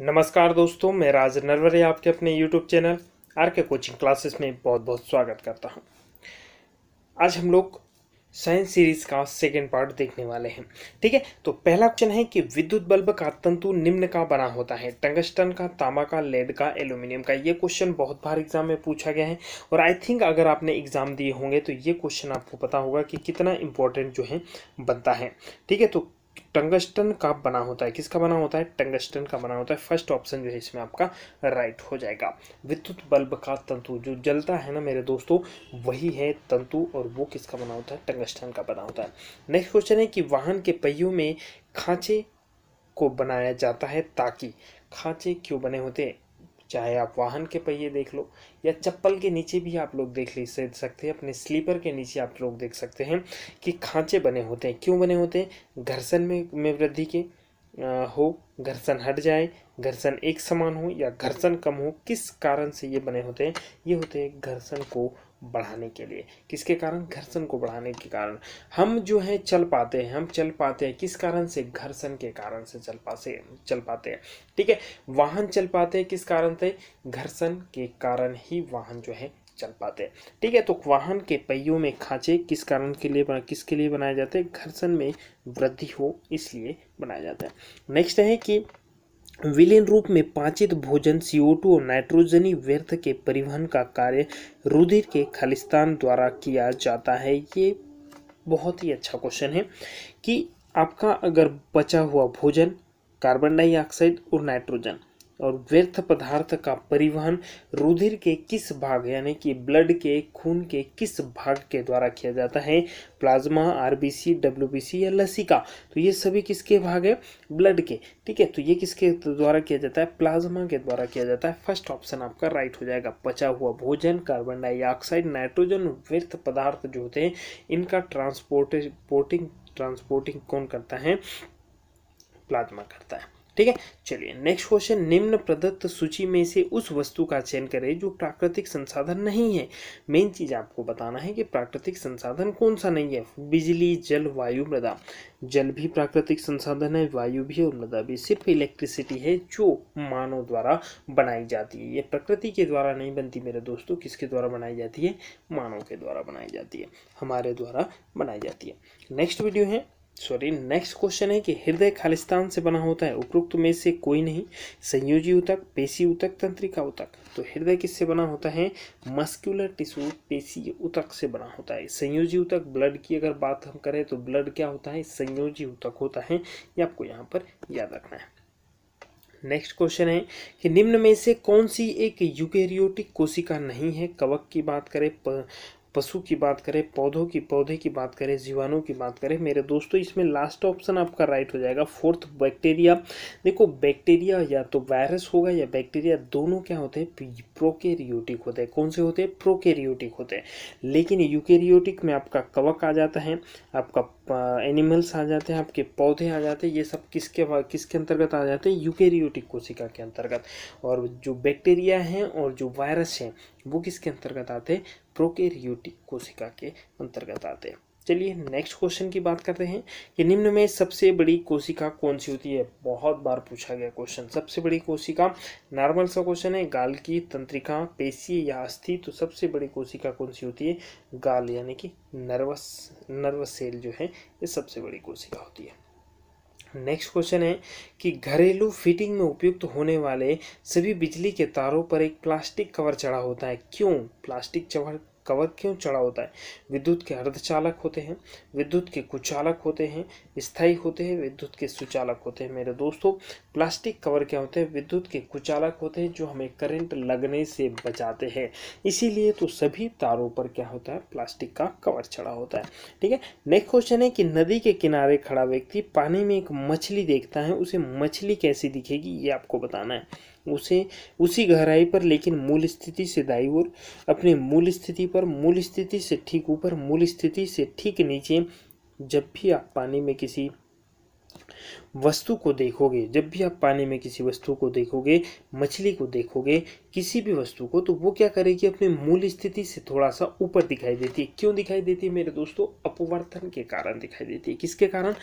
नमस्कार दोस्तों मैं राज नरवरे आपके अपने YouTube channel R K coaching classes में बहुत बहुत स्वागत करता हूं आज हम लोग साइंस सीरीज का सेकेंड पार्ट देखने वाले हैं ठीक है तो पहला क्वेश्चन है कि विद्युत बल्ब का तंतु निम्न का बना होता है टंगस्टन का तांबा का लेड का एल्यूमिनियम का ये क्वेश्चन बहुत बार एग्जाम में पूछा गया है और आई थिंक अगर आपने एग्जाम दिए होंगे तो ये क्वेश्चन आपको पता होगा कि कितना इंपॉर्टेंट जो है बनता है ठीक है तो टंगस्टन का बना होता है किसका बना होता है टंगस्टन का बना होता है फर्स्ट ऑप्शन जो है इसमें आपका राइट हो जाएगा विद्युत बल्ब का तंतु जो जलता है ना मेरे दोस्तों वही है तंतु और वो किसका बना होता है टंगस्टन का बना होता है नेक्स्ट क्वेश्चन है कि वाहन के पहियों में खांचे को बनाया जाता है ताकि खांचे क्यों बने होते हैं चाहे आप वाहन के पहिए देख लो या चप्पल के नीचे भी आप लोग देख ले सकते हैं अपने स्लीपर के नीचे आप लोग देख सकते हैं कि खांचे बने होते हैं क्यों बने होते हैं घर्षण में में वृद्धि के आ, हो घर्षण हट जाए घर्षण एक समान हो या घर्षण कम हो किस कारण से ये बने होते हैं ये होते हैं घर्षण को बढ़ाने के लिए किसके कारण घर्षण को बढ़ाने के कारण हम जो है चल पाते हैं हम चल पाते हैं किस कारण से घर्षण के कारण से चल पाते चल पाते हैं ठीक है वाहन चल पाते हैं किस कारण से घर्षण के कारण ही वाहन जो है चल पाते हैं ठीक है तो वाहन के पहियों में खांचे किस कारण के लिए बना किसके लिए बनाए जाते हैं घर्षण में वृद्धि हो इसलिए बनाया जाता है नेक्स्ट है कि विलीन रूप में पाचित भोजन CO2 और नाइट्रोजनी व्यर्थ के परिवहन का कार्य रुधिर के खालिस्तान द्वारा किया जाता है ये बहुत ही अच्छा क्वेश्चन है कि आपका अगर बचा हुआ भोजन कार्बन डाइऑक्साइड और नाइट्रोजन और व्यर्थ पदार्थ का परिवहन रुधिर के किस भाग यानी कि ब्लड के खून के किस भाग के द्वारा किया जाता है प्लाज्मा आरबीसी डब्ल्यूबीसी या लसिका तो ये सभी किसके भाग है ब्लड के ठीक है तो ये किसके द्वारा किया जाता है प्लाज्मा के द्वारा किया जाता है फर्स्ट ऑप्शन आपका राइट हो जाएगा पचा हुआ भोजन कार्बन डाइऑक्साइड नाइट्रोजन व्यर्थ पदार्थ जो होते हैं इनका ट्रांसपोर्टिंग ट्रांसपोर्टिंग कौन करता है प्लाज्मा करता है ठीक है चलिए नेक्स्ट क्वेश्चन निम्न प्रदत्त सूची में से उस वस्तु का चयन करें जो प्राकृतिक संसाधन नहीं है मेन चीज आपको बताना है कि प्राकृतिक संसाधन कौन सा नहीं है बिजली जल वायु मृदा जल भी प्राकृतिक संसाधन है वायु भी और मृदा भी सिर्फ इलेक्ट्रिसिटी है जो मानव द्वारा बनाई जाती है ये प्रकृति के द्वारा नहीं बनती मेरे दोस्तों किसके द्वारा बनाई जाती है मानव के द्वारा बनाई जाती है हमारे द्वारा बनाई जाती है नेक्स्ट वीडियो है सॉरी नेक्स्ट क्वेश्चन है कि हृदय खालिस्तान से बना होता है उपरोक्त में से कोई नहीं संयोजी उतक पेशी उतक तंत्रिका उतक तो हृदय किससे बना होता है मस्कुलर टिश्यू पेशी उतक से बना होता है संयोजी उतक ब्लड की अगर बात हम करें तो ब्लड क्या होता है संयोजी उतक होता है ये आपको यहाँ पर याद रखना है नेक्स्ट क्वेश्चन है कि निम्न में से कौन सी एक यूकेरियोटिक कोशिका नहीं है कवक की बात करें पशु की बात करें पौधों की पौधे की बात करें जीवाणु की बात करें मेरे दोस्तों इसमें लास्ट ऑप्शन आपका राइट हो जाएगा फोर्थ बैक्टीरिया देखो बैक्टीरिया या तो वायरस होगा या बैक्टीरिया दोनों क्या होते हैं प्रोकेरियोटिक होते हैं कौन से होते हैं प्रोकेरियोटिक होते हैं लेकिन यूकेरियोटिक में आपका कवक आ जाता है आपका एनिमल्स आ जाते हैं आपके पौधे आ जाते हैं ये सब किसके किसके अंतर्गत आ जाते हैं यूकेरियोटिक कोशिका के अंतर्गत और जो बैक्टीरिया हैं और जो वायरस हैं वो किसके अंतर्गत आते हैं प्रोकेरियोटिक कोशिका के अंतर्गत आते हैं चलिए नेक्स्ट क्वेश्चन की बात करते हैं कि निम्न में सबसे बड़ी कोशिका कौन सी होती है बहुत बार पूछा गया क्वेश्चन सबसे बड़ी कोशिका नॉर्मल सा क्वेश्चन है गाल की तंत्रिका पेशी या अस्थि तो सबसे बड़ी कोशिका कौन सी होती है गाल यानी कि नर्वस नर्वस सेल जो है ये सबसे बड़ी कोशिका होती है नेक्स्ट क्वेश्चन है कि घरेलू फिटिंग में उपयुक्त होने वाले सभी बिजली के तारों पर एक प्लास्टिक कवर चढ़ा होता है क्यों प्लास्टिक कवर क्यों चढ़ा होता है विद्युत के अर्धचालक होते हैं विद्युत के कुचालक होते हैं स्थायी होते हैं विद्युत के सुचालक होते हैं मेरे दोस्तों प्लास्टिक कवर क्या होते हैं विद्युत के कुचालक होते हैं जो हमें करंट लगने से बचाते हैं इसीलिए तो सभी तारों पर क्या होता है प्लास्टिक का कवर चढ़ा होता है ठीक है नेक्स्ट क्वेश्चन है कि नदी के किनारे खड़ा व्यक्ति पानी में एक मछली देखता है उसे मछली कैसी दिखेगी ये आपको बताना है उसे उसी गहराई पर लेकिन मूल स्थिति से दाई और अपने मूल स्थिति पर मूल स्थिति से ठीक ऊपर मूल स्थिति से ठीक नीचे जब भी आप पानी में किसी वस्तु को देखोगे जब भी आप पानी में किसी वस्तु को देखोगे मछली को देखोगे किसी भी वस्तु को तो वो क्या करेगी अपनी मूल स्थिति से थोड़ा सा ऊपर दिखाई देती है क्यों दिखाई देती है मेरे दोस्तों अपवर्तन के कारण दिखाई देती है किसके कारण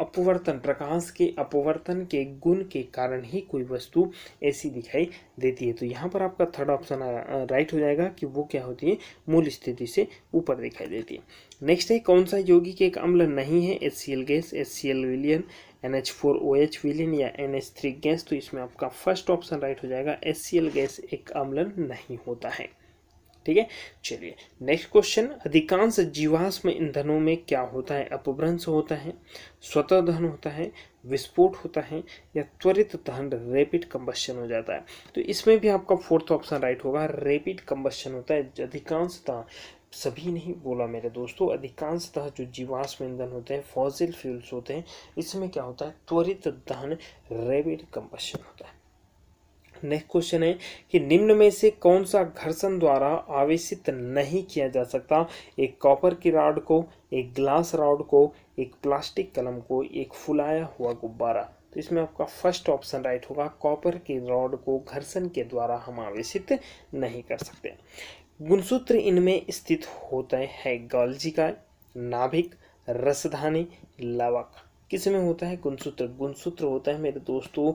अपवर्तन प्रकाश के अपवर्तन के गुण के कारण ही कोई वस्तु ऐसी दिखाई देती है तो यहाँ पर आपका थर्ड ऑप्शन राइट हो जाएगा कि वो क्या होती है मूल स्थिति से ऊपर दिखाई देती है नेक्स्ट है कौन सा यौगिक एक अम्ल नहीं है H C L gas H C L विलियन N H four O H विलियन या एन एच थ्री गैस तो इसमें आपका फर्स्ट ऑप्शन राइट हो जाएगा एस सी एल गैस एक अम्लन नहीं होता है ठीक है चलिए नेक्स्ट क्वेश्चन अधिकांश जीवाश्म ईंधनों में क्या होता है अपभ्रंश होता है स्वतः दहन होता है विस्फोट होता है या त्वरित दहन रैपिड कंबस्शन हो जाता है तो इसमें भी आपका फोर्थ ऑप्शन राइट होगा रैपिड कंबस्शन होता है अधिकांशतः सभी नहीं बोला मेरे दोस्तों अधिकांशतः जो जीवाश्म ईंधन होते हैं फॉजिल फ्यूल्स होते हैं इसमें क्या होता है त्वरित दहन रैपिड कंबस्शन होता है नेक्स्ट क्वेश्चन है कि निम्न में से कौन सा घर्षण द्वारा आवेशित नहीं किया जा सकता एक कॉपर की राड को एक ग्लास रॉड को एक प्लास्टिक कलम को एक फुलाया हुआ गुब्बारा तो इसमें आपका फर्स्ट ऑप्शन राइट होगा कॉपर की रॉड को घर्षण के द्वारा हम आवेशित नहीं कर सकते गुणसूत्र इनमें स्थित होते हैं गॉलजिका नाभिक रसधानी लवक किस में होता है गुणसूत्र गुणसूत्र होता है मेरे दोस्तों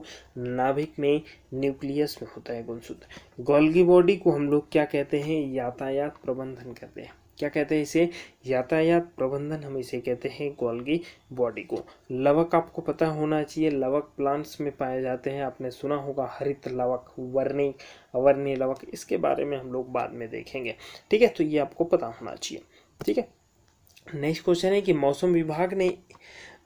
नाभिक में न्यूक्लियस में होता है गुणसूत्र गोल्गी बॉडी को हम लोग क्या कहते हैं यातायात प्रबंधन कहते हैं क्या कहते हैं इसे यातायात प्रबंधन हम इसे कहते हैं गोल्गी बॉडी को लवक आपको पता होना चाहिए लवक प्लांट्स में पाए जाते हैं आपने सुना होगा हरित लवक वर्णी अवर्णी लवक इसके बारे में हम लोग बाद में देखेंगे ठीक है तो ये आपको पता होना चाहिए ठीक है नेक्स्ट क्वेश्चन है कि मौसम विभाग ने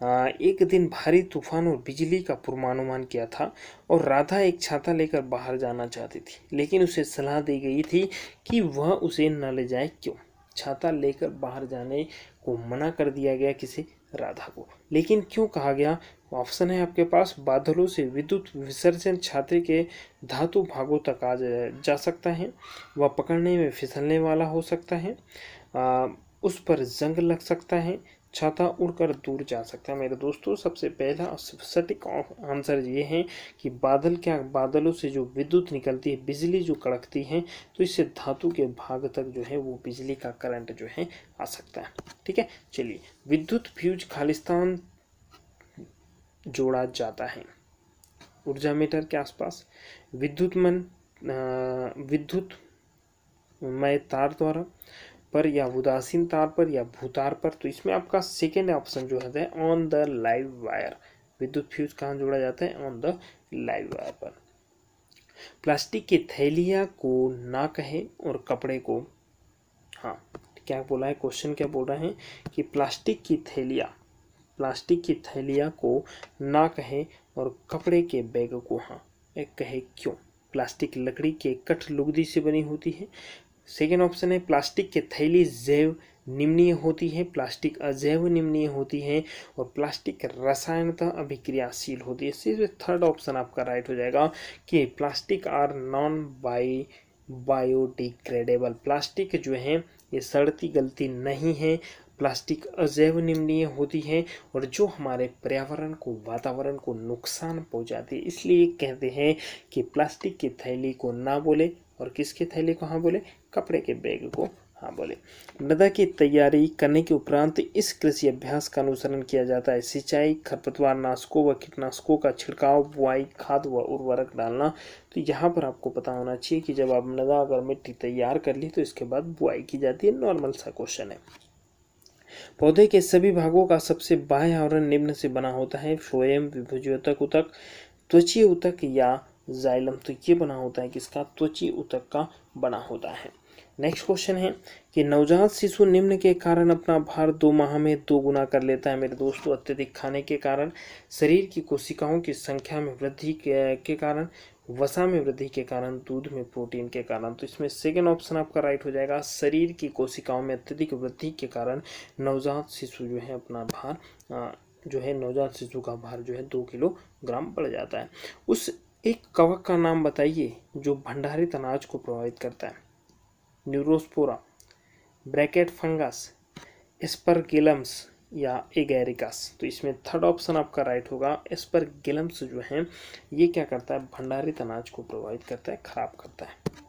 एक दिन भारी तूफान और बिजली का पूर्वानुमान किया था और राधा एक छाता लेकर बाहर जाना चाहती थी लेकिन उसे सलाह दी गई थी कि वह उसे न ले जाए क्यों छाता लेकर बाहर जाने को मना कर दिया गया किसी राधा को लेकिन क्यों कहा गया ऑप्शन है आपके पास बादलों से विद्युत विसर्जन छात्र के धातु भागों तक आ जा सकता है वह पकड़ने में फिसलने वाला हो सकता है आ, उस पर जंग लग सकता है छाता उड़कर दूर जा सकता है मेरे दोस्तों सबसे पहला सटीक आंसर ये है कि बादल क्या बादलों से जो विद्युत निकलती है बिजली जो कड़कती है तो इससे धातु के भाग तक जो है वो बिजली का करंट जो है आ सकता है ठीक है चलिए विद्युत फ्यूज खालिस्तान जोड़ा जाता है ऊर्जा मीटर के आसपास विद्युत मन विद्युत मय तार द्वारा पर या उदासीन तार पर या भूतार पर तो इसमें आपका सेकेंड ऑप्शन जो है ऑन द लाइव वायर विद्युत फ्यूज कहाँ जोड़ा जाता है ऑन द लाइव वायर पर प्लास्टिक की थैलिया को ना कहें और कपड़े को हाँ क्या बोला है क्वेश्चन क्या बोल रहे हैं कि प्लास्टिक की थैलिया प्लास्टिक की थैलिया को ना कहें और कपड़े के बैग को हाँ कहे क्यों प्लास्टिक लकड़ी के कठ लुगदी से बनी होती है सेकेंड ऑप्शन है प्लास्टिक के थैली जैव निम्नीय होती है प्लास्टिक अजैव निम्नीय होती है और प्लास्टिक रसायनतः अभिक्रियाशील होती है इससे थर्ड ऑप्शन आपका राइट हो जाएगा कि plastic are non bi biodegradable plastic जो है ये सड़ती गलती नहीं है प्लास्टिक अजैव निम्नीय होती है और जो हमारे पर्यावरण को वातावरण को नुकसान पहुंचाती है इसलिए कहते हैं कि प्लास्टिक की थैली को ना बोले और किसके थैले को हाँ बोले कपड़े के बैग को हाँ बोले मृदा की तैयारी करने के उपरांत इस कृषि अभ्यास का अनुसरण किया जाता है सिंचाई खरपतवार नाशकों व कीटनाशकों का छिड़काव बुआई खाद व उर्वरक डालना तो यहाँ पर आपको पता होना चाहिए कि जब आप मृदा अगर मिट्टी तैयार कर ली तो इसके बाद बुआई की जाती है नॉर्मल सा क्वेश्चन है पौधे के सभी भागों का सबसे बाह्य आवरण निम्न से बना होता है स्वयं विभुजोतक उतक त्वचीय उतक या जाइलम तो ये बना होता है किसका त्वची उतक का बना होता है नेक्स्ट क्वेश्चन है कि नवजात शिशु निम्न के कारण अपना भार दो माह में दो गुना कर लेता है मेरे दोस्तों अत्यधिक खाने के कारण शरीर की कोशिकाओं की संख्या में वृद्धि के, के कारण वसा में वृद्धि के कारण दूध में प्रोटीन के कारण तो इसमें सेकेंड ऑप्शन आपका राइट हो जाएगा शरीर की कोशिकाओं में अत्यधिक वृद्धि के कारण नवजात शिशु जो है अपना भार जो है नवजात शिशु का भार जो है दो किलोग्राम बढ़ जाता है उस एक कवक का नाम बताइए जो भंडारित अनाज को प्रभावित करता है न्यूरोस्पोरा ब्रैकेट फंगस एस्परगिलम्स या एगेरिकास तो इसमें थर्ड ऑप्शन आपका राइट होगा एस्परगिलम्स जो है ये क्या करता है भंडारित अनाज को प्रभावित करता है खराब करता है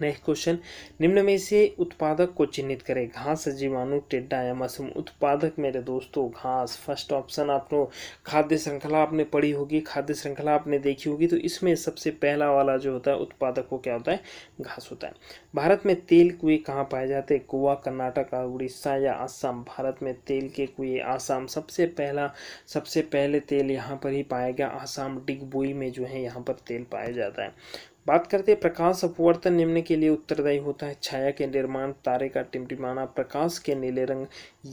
नेक्स्ट क्वेश्चन निम्न में से उत्पादक को चिन्हित करें घास जीवाणु टिड्डा या मशरूम उत्पादक मेरे दोस्तों घास फर्स्ट ऑप्शन आपको खाद्य श्रृंखला आपने पढ़ी होगी खाद्य श्रृंखला आपने देखी होगी तो इसमें सबसे पहला वाला जो होता है उत्पादक को क्या होता है घास होता है भारत में तेल कुएँ कहाँ पाए जाते हैं गोवा कर्नाटक उड़ीसा या आसाम भारत में तेल के कुएँ आसाम सबसे पहला सबसे पहले तेल यहाँ पर ही पाया गया आसाम डिगबोई में जो है यहाँ पर तेल पाया जाता है बात करते हैं प्रकाश अपवर्तन निम्न के लिए उत्तरदायी होता है छाया के निर्माण तारे का टिमटिमाना प्रकाश के नीले रंग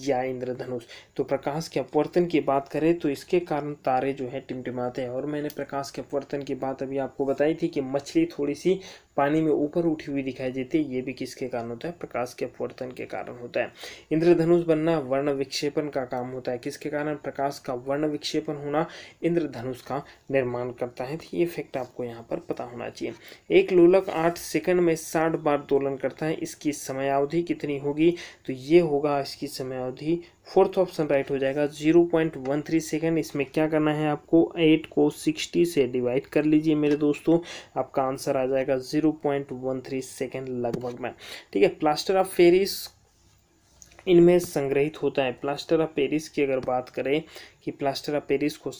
या इंद्रधनुष तो प्रकाश के अपवर्तन की बात करें तो इसके कारण तारे जो है टिमटिमाते हैं और मैंने प्रकाश के अपवर्तन की बात अभी आपको बताई थी कि मछली थोड़ी सी पानी में ऊपर उठी हुई दिखाई देती है ये भी किसके कारण होता है प्रकाश के अपवर्तन के कारण होता है इंद्रधनुष बनना वर्ण विक्षेपण का काम होता है किसके कारण प्रकाश का वर्ण विक्षेपण होना इंद्रधनुष का निर्माण करता है तो ये फैक्ट आपको यहाँ पर पता होना चाहिए एक लोलक आठ सेकंड में साठ बार दोलन करता है इसकी समयावधि कितनी होगी तो ये होगा इसकी समय अवधि फोर्थ ऑप्शन राइट हो जाएगा zero point one three second इसमें क्या करना है आपको एट को सिक्सटी से डिवाइड कर लीजिए मेरे दोस्तों आपका आंसर आ जाएगा zero point one three second लगभग में ठीक है प्लास्टर ऑफ पेरिस इनमें संग्रहित होता है प्लास्टर ऑफ पेरिस की अगर बात करें कि प्लास्टर ऑफ पेरिस को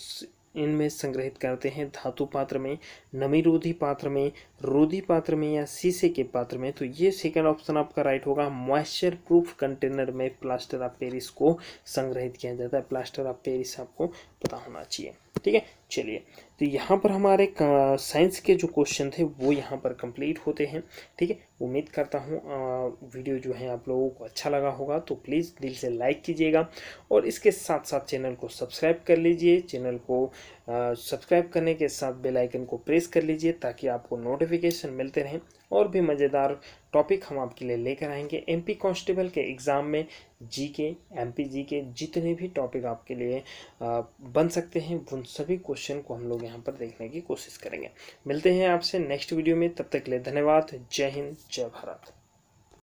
इनमें संग्रहित करते हैं धातु पात्र में नमी रोधी पात्र में रोधी पात्र में या शीशे के पात्र में तो ये सेकेंड ऑप्शन आपका राइट होगा मॉइस्चर प्रूफ कंटेनर में प्लास्टर ऑफ पेरिस को संग्रहित किया जाता है प्लास्टर ऑफ पेरिस आपको पता होना चाहिए ठीक है चलिए तो यहाँ पर हमारे साइंस के जो क्वेश्चन थे वो यहाँ पर कंप्लीट होते हैं ठीक है उम्मीद करता हूँ वीडियो जो है आप लोगों को अच्छा लगा होगा तो प्लीज़ दिल से लाइक कीजिएगा और इसके साथ साथ चैनल को सब्सक्राइब कर लीजिए चैनल को सब्सक्राइब करने के साथ बेल आइकन को प्रेस कर लीजिए ताकि आपको नोटिफिकेशन मिलते रहें और भी मज़ेदार टॉपिक हम आपके लिए लेकर आएंगे एम कांस्टेबल के एग्ज़ाम में जी के एम पी जी के जितने भी टॉपिक आपके लिए बन सकते हैं उन सभी क्वेश्चन क्वेश्चन को हम लोग यहाँ पर देखने की कोशिश करेंगे मिलते हैं आपसे नेक्स्ट वीडियो में तब तक के लिए धन्यवाद जय हिंद जय भारत